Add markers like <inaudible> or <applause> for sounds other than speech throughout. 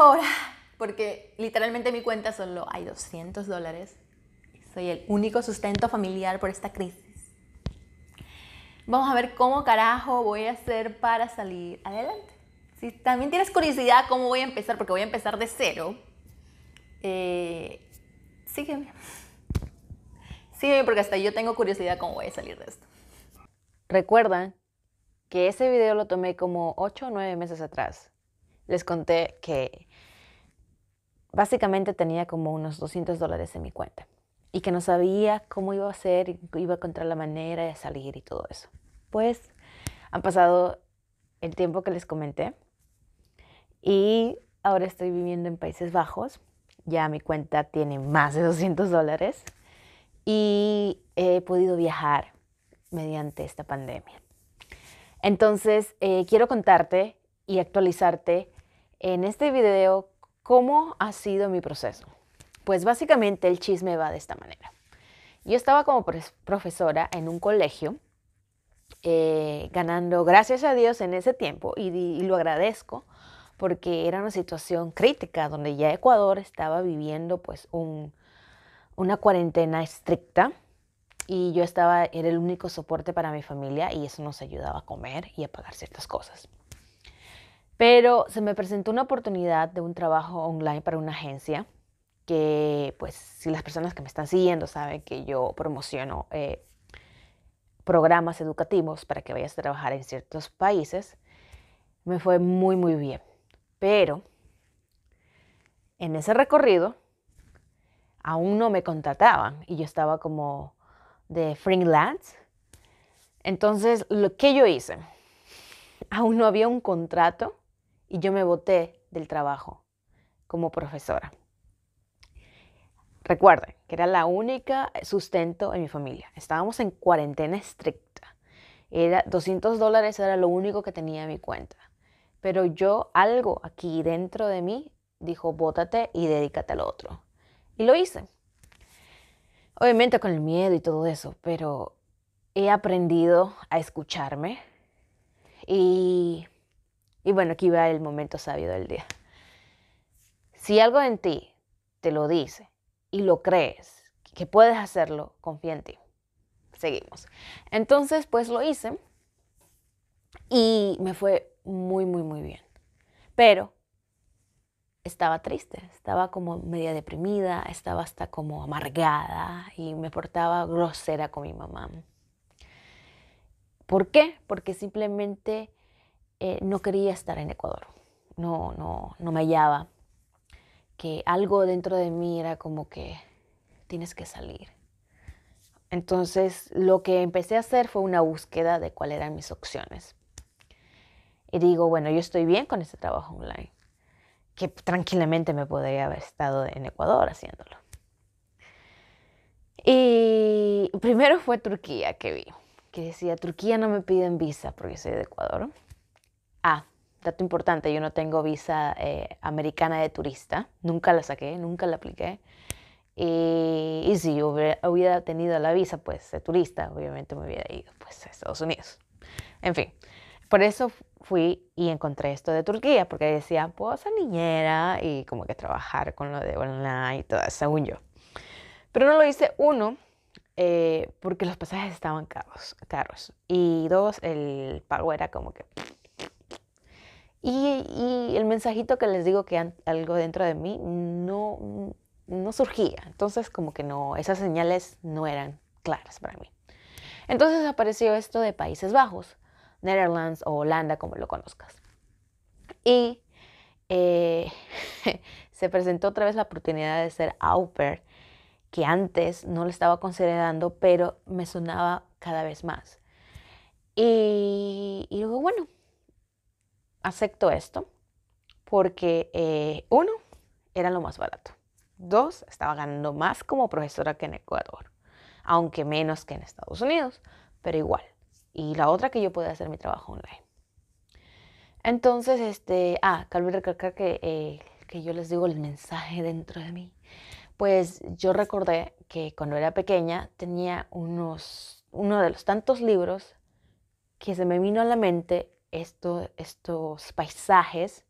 ahora, porque literalmente mi cuenta solo hay 200 dólares. Soy el único sustento familiar por esta crisis. Vamos a ver cómo carajo voy a hacer para salir adelante. Si también tienes curiosidad cómo voy a empezar, porque voy a empezar de cero, eh, sígueme. Sígueme porque hasta yo tengo curiosidad cómo voy a salir de esto. Recuerda que ese video lo tomé como 8 o 9 meses atrás les conté que básicamente tenía como unos 200 dólares en mi cuenta y que no sabía cómo iba a ser, iba a encontrar la manera de salir y todo eso. Pues han pasado el tiempo que les comenté y ahora estoy viviendo en Países Bajos. Ya mi cuenta tiene más de 200 dólares y he podido viajar mediante esta pandemia. Entonces, eh, quiero contarte y actualizarte en este video cómo ha sido mi proceso. Pues básicamente el chisme va de esta manera. Yo estaba como profesora en un colegio, eh, ganando, gracias a Dios, en ese tiempo, y, lo agradezco, porque era una situación crítica donde ya Ecuador estaba viviendo pues una cuarentena estricta y yo estaba, era el único soporte para mi familia y eso nos ayudaba a comer y a pagar ciertas cosas. Pero se me presentó una oportunidad de un trabajo online para una agencia que, pues, si las personas que me están siguiendo saben que yo promociono eh, programas educativos para que vayas a trabajar en ciertos países, me fue muy, muy bien. Pero en ese recorrido aún no me contrataban y yo estaba como de freelance. Entonces, lo que yo hice, aún no había un contrato y yo me boté del trabajo como profesora. Recuerden que era la única sustento en mi familia. Estábamos en cuarentena estricta. Era 200 dólares era lo único que tenía en mi cuenta. Pero yo algo aquí dentro de mí dijo, bótate y dedícate al otro. Y lo hice. Obviamente con el miedo y todo eso, pero he aprendido a escucharme y y bueno, aquí va el momento sabio del día. Si algo en ti te lo dice y lo crees, que puedes hacerlo, confía en ti. Seguimos. Entonces, pues lo hice y me fue muy, muy, muy bien. Pero estaba triste, estaba como media deprimida, estaba hasta como amargada y me portaba grosera con mi mamá. ¿Por qué? Porque simplemente eh, no quería estar en Ecuador, no, no, no me hallaba, que algo dentro de mí era como que tienes que salir. Entonces lo que empecé a hacer fue una búsqueda de cuáles eran mis opciones. Y digo, bueno, yo estoy bien con este trabajo online, que tranquilamente me podría haber estado en Ecuador haciéndolo. Y primero fue Turquía que vi, que decía, Turquía no me piden visa porque soy de Ecuador. Ah, dato importante, yo no tengo visa eh, americana de turista, nunca la saqué, nunca la apliqué. Y, si yo hubiera, tenido la visa pues de turista, obviamente me hubiera ido pues a Estados Unidos. En fin, por eso fui y encontré esto de Turquía, porque decía, pues, ser niñera y como que trabajar con lo de online y todo, según yo. Pero no lo hice, uno, eh, porque los pasajes estaban caros, caros. Y dos, el pago era como que y, el mensajito que les digo que algo dentro de mí no, no surgía. Entonces como que no, esas señales no eran claras para mí. Entonces apareció esto de Países Bajos, Netherlands o Holanda, como lo conozcas. Y eh, <laughs> se presentó otra vez la oportunidad de ser au pair, que antes no lo estaba considerando, pero me sonaba cada vez más. Y, y bueno, acepto esto porque, eh, uno, era lo más barato. Dos, estaba ganando más como profesora que en Ecuador, aunque menos que en Estados Unidos, pero igual. Y la otra que yo podía hacer mi trabajo online. Entonces, este, ah, cabe recalcar que, eh, que yo les digo el mensaje dentro de mí. Pues yo recordé que cuando era pequeña tenía unos, uno de los tantos libros que se me vino a la mente esto, estos paisajes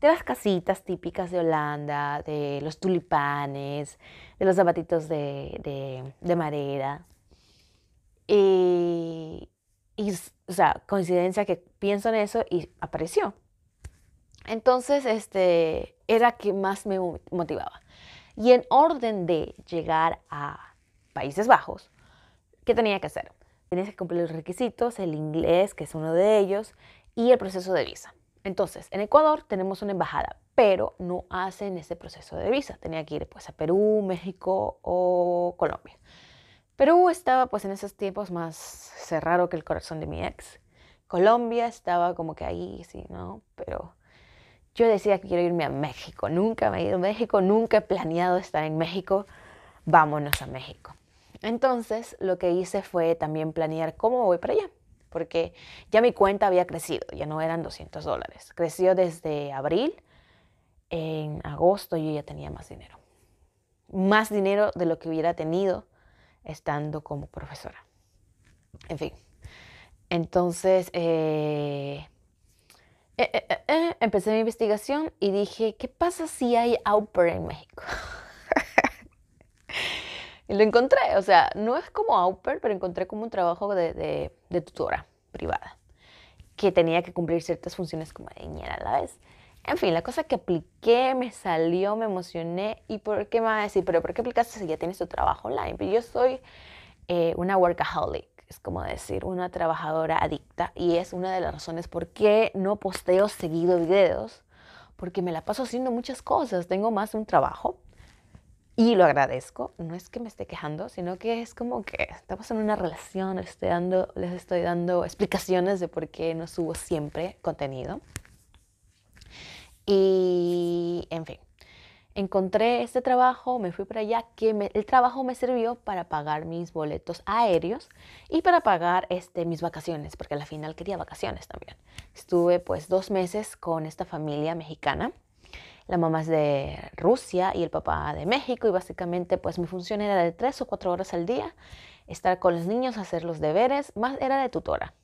de las casitas típicas de Holanda, de los tulipanes, de los zapatitos de, de, madera. Y, y, o sea, coincidencia que pienso en eso y apareció. Entonces, este, era que más me motivaba. Y en orden de llegar a Países Bajos, ¿qué tenía que hacer? Tenías que cumplir los requisitos, el inglés, que es uno de ellos, y el proceso de visa. Entonces, en Ecuador tenemos una embajada, pero no hacen ese proceso de visa. Tenía que ir pues a Perú, México o Colombia. Perú estaba pues en esos tiempos más cerrado que el corazón de mi ex. Colombia estaba como que ahí, sí, ¿no? Pero yo decía que quiero irme a México. Nunca me he ido a México, nunca he planeado estar en México. Vámonos a México. Entonces, lo que hice fue también planear cómo voy para allá porque ya mi cuenta había crecido, ya no eran 200 dólares. Creció desde abril, en agosto yo ya tenía más dinero. Más dinero de lo que hubiera tenido estando como profesora. En fin. Entonces, eh, eh, eh, empecé mi investigación y dije, ¿qué pasa si hay au en México? <laughs> y lo encontré, o sea, no es como au pero encontré como un trabajo de de tutora privada, que tenía que cumplir ciertas funciones como de niñera a la vez. En fin, la cosa que apliqué me salió, me emocioné. ¿Y por qué me va a decir, pero por qué aplicaste si ya tienes tu trabajo online? Pues yo soy eh, una workaholic, es como decir, una trabajadora adicta. Y es una de las razones por qué no posteo seguido videos, porque me la paso haciendo muchas cosas. Tengo más de un trabajo y lo agradezco, no es que me esté quejando, sino que es como que estamos en una relación, les estoy dando, les estoy dando explicaciones de por qué no subo siempre contenido. Y, en fin, encontré este trabajo, me fui para allá, que el trabajo me sirvió para pagar mis boletos aéreos y para pagar este, mis vacaciones, porque al final quería vacaciones también. Estuve pues dos meses con esta familia mexicana la mamá es de Rusia y el papá de México y básicamente pues mi función era de tres o cuatro horas al día, estar con los niños, hacer los deberes, más era de tutora,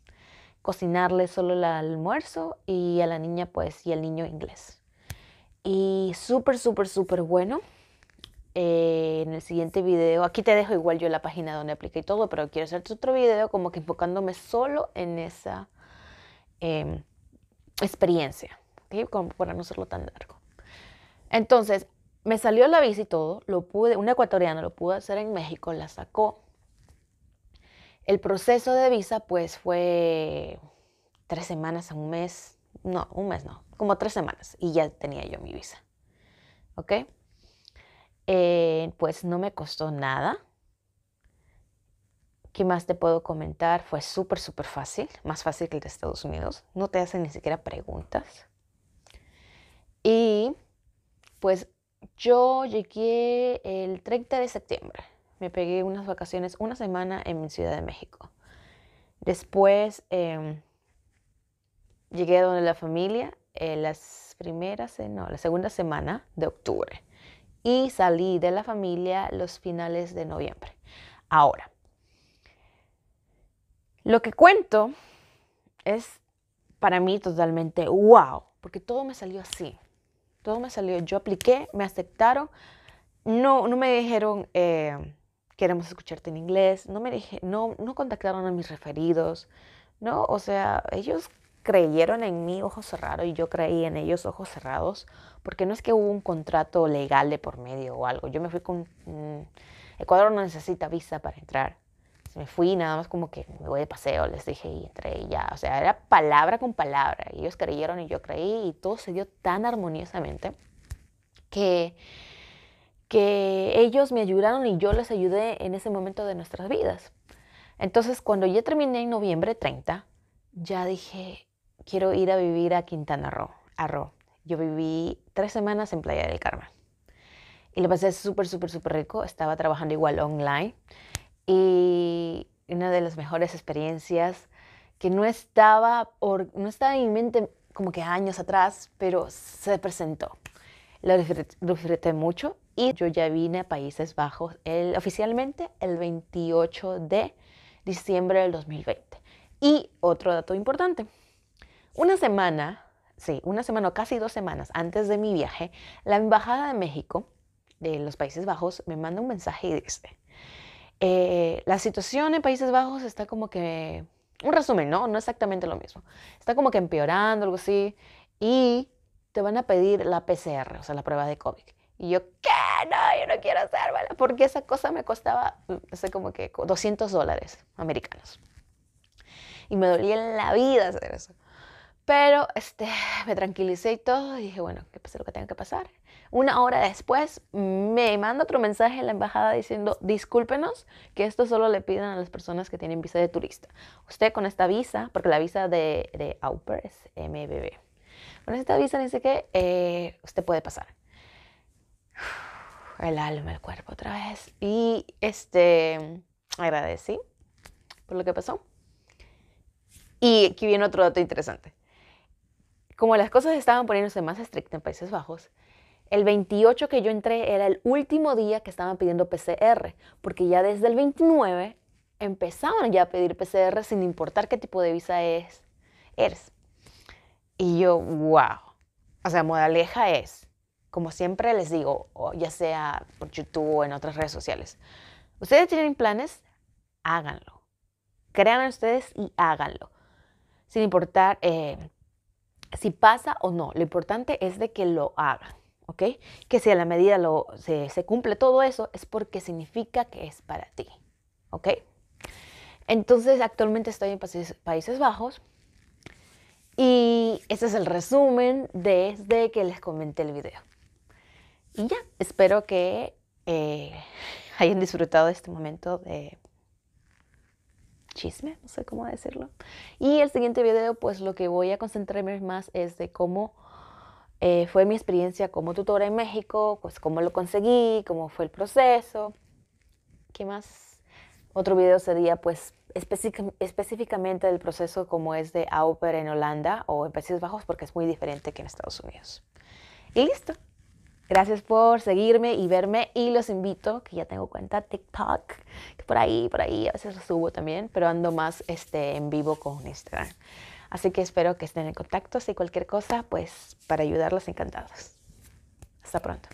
cocinarle solo el almuerzo y a la niña pues y al niño inglés. Y súper, súper, súper bueno. Eh, en el siguiente video, aquí te dejo igual yo la página donde apliqué y todo, pero quiero hacer otro video como que enfocándome solo en esa em, experiencia, ¿okay? como para no hacerlo tan largo. Entonces, me salió la visa y todo, lo pude, un ecuatoriano lo pudo hacer en México, la sacó. El proceso de visa, pues, fue tres semanas a un mes, no, un mes no, como tres semanas, y ya tenía yo mi visa. ¿Ok? Eh, pues no me costó nada. ¿Qué más te puedo comentar? Fue súper, súper fácil, más fácil que el de Estados Unidos. No te hacen ni siquiera preguntas. Y pues yo llegué el 30 de septiembre. Me pegué unas vacaciones, una semana en mi Ciudad de México. Después em, llegué a donde la familia eh, las primeras, no, la segunda semana de octubre. Y salí de la familia los finales de noviembre. Ahora, lo que cuento es para mí totalmente wow, porque todo me salió así todo me salió. Yo apliqué, me aceptaron. No, no me dijeron, eh, queremos escucharte en inglés. No, me dije, no, no contactaron a mis referidos. No, o sea, ellos creyeron en mí ojos cerrados y yo creí en ellos ojos cerrados, porque no es que hubo un contrato legal de por medio o algo. Yo me fui con... Mm, Ecuador no necesita visa para entrar. Pues, me fui nada más como que me voy de paseo, les dije y entré y ya, o sea, era palabra con palabra. Ellos creyeron y yo creí y todo se dio tan armoniosamente que, que ellos me ayudaron y yo les ayudé en ese momento de nuestras vidas. Entonces, cuando ya terminé en noviembre 30, ya dije, quiero ir a vivir a Quintana Roo. A Roo. Yo viví tres semanas en Playa del Carmen. Y lo pasé súper, súper, súper rico. Estaba trabajando igual online y una de las mejores experiencias que no estaba, no estaba en mi mente como que años atrás, pero se presentó. Lo disfruté mucho y yo ya vine a Países Bajos oficialmente el 28 de diciembre del 2020. Y otro dato importante, una semana, sí, una semana o casi dos semanas antes de mi viaje, la Embajada de México de los Países Bajos me manda un mensaje y dice, eh, la situación en Países Bajos está como que, un resumen, ¿no? No exactamente lo mismo. Está como que empeorando, algo así, y te van a pedir la PCR, o sea, la prueba de COVID. Y yo, ¿qué? No, yo no quiero hacerla, porque esa cosa me costaba, no sé, como que 200 dólares americanos. Y me dolía en la vida hacer eso. Pero este, me tranquilicé y todo, y dije, bueno, que pase lo que tenga que pasar. Una hora después me manda otro mensaje en la embajada diciendo, discúlpenos que esto solo le piden a las personas que tienen visa de turista. Usted con esta visa, porque la visa de, de Auper es MBB, con esta visa dice que eh, usted puede pasar. <sighs> El alma, el cuerpo otra vez. Y este, agradecí por lo que pasó. Y aquí viene otro dato interesante. Como las cosas estaban poniéndose más estrictas en Países Bajos, el 28 que yo entré era el último día que estaban pidiendo PCR, porque ya desde el 29 empezaban ya a pedir PCR sin importar qué tipo de visa es, eres. Y yo, wow. O sea, modaleja es, como siempre les digo, ya sea por YouTube o en otras redes sociales, ustedes tienen planes, háganlo. Crean ustedes y háganlo. Sin importar eh, si pasa o no, lo importante es de que lo hagan. Que si a la medida se, cumple todo eso es porque significa que es para ti, ¿ok? Entonces, actualmente estoy en Países Bajos y este es el resumen desde que les comenté el video. Y ya, espero que eh, <laughs> hayan disfrutado este momento de chisme, no sé cómo decirlo. Y el siguiente video, pues lo que voy a concentrarme más es de cómo eh, fue mi experiencia como tutora en México, pues cómo lo conseguí, cómo fue el proceso. ¿Qué más? Otro video sería pues específicamente del proceso como es de auper en Holanda o en Países Bajos porque es muy diferente que en Estados Unidos. Y listo. Gracias por seguirme y verme y los invito, que ya tengo cuenta TikTok, que por ahí, por ahí, a veces subo también, pero ando más este, en vivo con Instagram. Así que espero que estén en contacto. Si cualquier cosa, pues para ayudarlos, encantados. Hasta pronto.